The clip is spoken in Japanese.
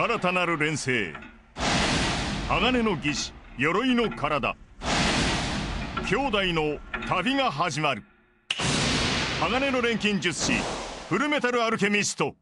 新たなる錬成鋼の義士鎧の体兄弟の旅が始まる鋼の錬金術師フルメタルアルケミスト